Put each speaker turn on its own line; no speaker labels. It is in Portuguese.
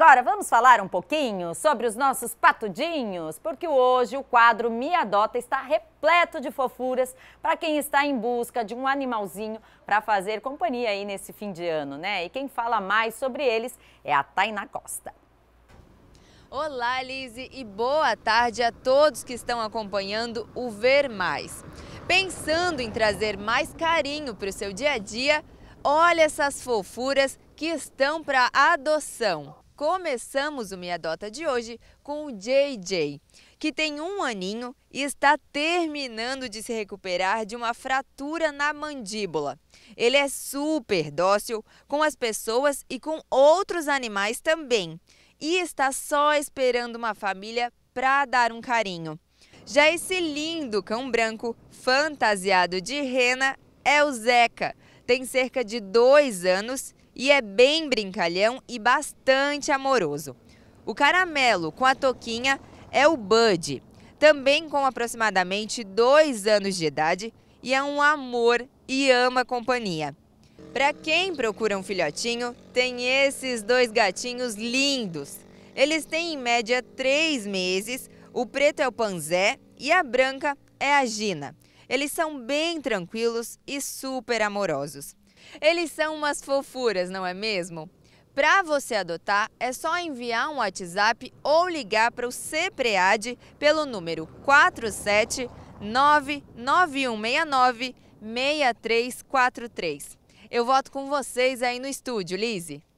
agora vamos falar um pouquinho sobre os nossos patudinhos, porque hoje o quadro Me Adota está repleto de fofuras para quem está em busca de um animalzinho para fazer companhia aí nesse fim de ano, né? E quem fala mais sobre eles é a Tainá Costa.
Olá, Lise, e boa tarde a todos que estão acompanhando o Ver Mais. Pensando em trazer mais carinho para o seu dia a dia, olha essas fofuras que estão para adoção começamos o Meia Dota de hoje com o JJ, que tem um aninho e está terminando de se recuperar de uma fratura na mandíbula. Ele é super dócil com as pessoas e com outros animais também, e está só esperando uma família para dar um carinho. Já esse lindo cão branco, fantasiado de rena, é o Zeca. Tem cerca de dois anos e é bem brincalhão e bastante amoroso. O caramelo com a toquinha é o Bud, também com aproximadamente dois anos de idade e é um amor e ama companhia. Para quem procura um filhotinho, tem esses dois gatinhos lindos. Eles têm em média três meses, o preto é o Panzé e a branca é a Gina. Eles são bem tranquilos e super amorosos. Eles são umas fofuras, não é mesmo? Para você adotar, é só enviar um WhatsApp ou ligar para o CEPREAD pelo número 47991696343. 6343. Eu volto com vocês aí no estúdio, Lise.